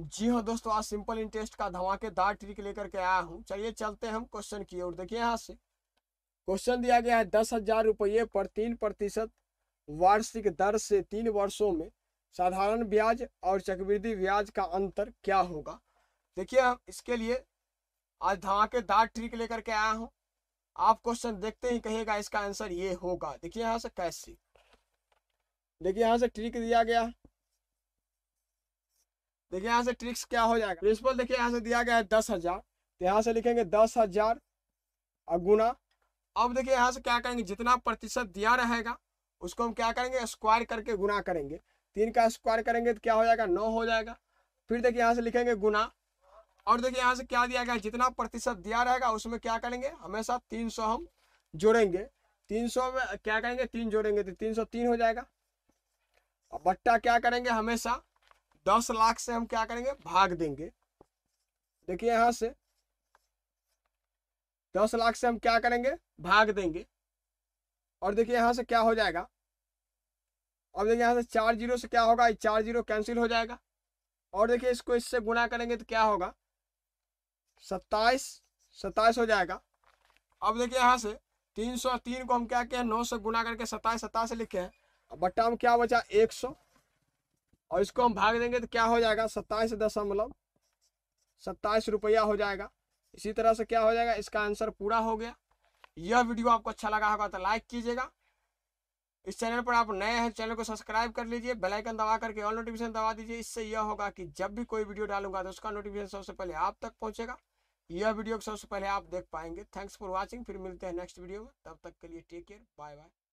जी हाँ दोस्तों आज सिंपल इंटरेस्ट का धमाकेदार ट्रिक लेकर के आया हूँ चलिए चलते हम क्वेश्चन की ओर देखिए यहाँ से क्वेश्चन दिया गया है दस हजार रुपये पर तीन प्रतिशत वार्षिक दर से तीन वर्षों में साधारण ब्याज और चक्रवृद्धि ब्याज का अंतर क्या होगा देखिए हम इसके लिए आज धमाकेदार ट्रिक लेकर के आया हूँ आप क्वेश्चन देखते ही कहेगा इसका आंसर ये होगा देखिए यहाँ से कैसे देखिए यहाँ से ट्रिक दिया गया देखिए यहाँ से ट्रिक्स क्या हो जाएगा प्रिंसिपल देखिए यहाँ से दिया गया है दस हजार तो यहाँ से लिखेंगे दस हजार और गुना अब देखिए यहाँ से क्या करेंगे जितना प्रतिशत दिया रहेगा उसको हम क्या करेंगे स्क्वायर करके गुना करेंगे तीन का स्क्वायर करेंगे तो क्या हो जाएगा नौ हो जाएगा फिर देखिए यहाँ से लिखेंगे गुना और देखिए यहाँ से क्या दिया गया जितना प्रतिशत दिया रहेगा उसमें क्या करेंगे हमेशा तीन सौ हम जोड़ेंगे तीन सौ में क्या करेंगे तीन जोड़ेंगे तो तीन सौ तीन हो जाएगा और बट्टा क्या करेंगे हमेशा दस लाख से हम क्या करेंगे भाग देंगे देखिए यहां से दस लाख से हम क्या करेंगे भाग देंगे और देखिए यहां से क्या हो जाएगा अब देखिए यहां से चार जीरो से क्या होगा चार जीरो कैंसिल हो जाएगा और देखिए इसको इससे गुना करेंगे तो क्या होगा सत्ताईस सत्ताईस हो जाएगा अब देखिए यहाँ से तीन सौ तीन को हम क्या किया नौ सौ गुना करके सत्ताईस सत्ताईस लिखे हैं बट्टा में क्या बचा एक सौ और इसको हम भाग देंगे तो क्या हो जाएगा सत्ताईस दशमलव सत्ताईस रुपया हो जाएगा इसी तरह से क्या हो जाएगा इसका आंसर पूरा हो गया यह वीडियो आपको अच्छा लगा होगा तो लाइक कीजिएगा इस चैनल पर आप नए हैं चैनल को सब्सक्राइब कर लीजिए बेल आइकन दबा करके ऑल नोटिफिकेशन दबा दीजिए इससे यह होगा कि जब भी कोई वीडियो डालूंगा तो उसका नोटिफिकेशन सबसे पहले आप तक पहुंचेगा यह वीडियो सबसे पहले आप देख पाएंगे थैंक्स फॉर वॉचिंग फिर मिलते हैं नेक्स्ट वीडियो में तब तक के लिए टेक केयर बाय बाय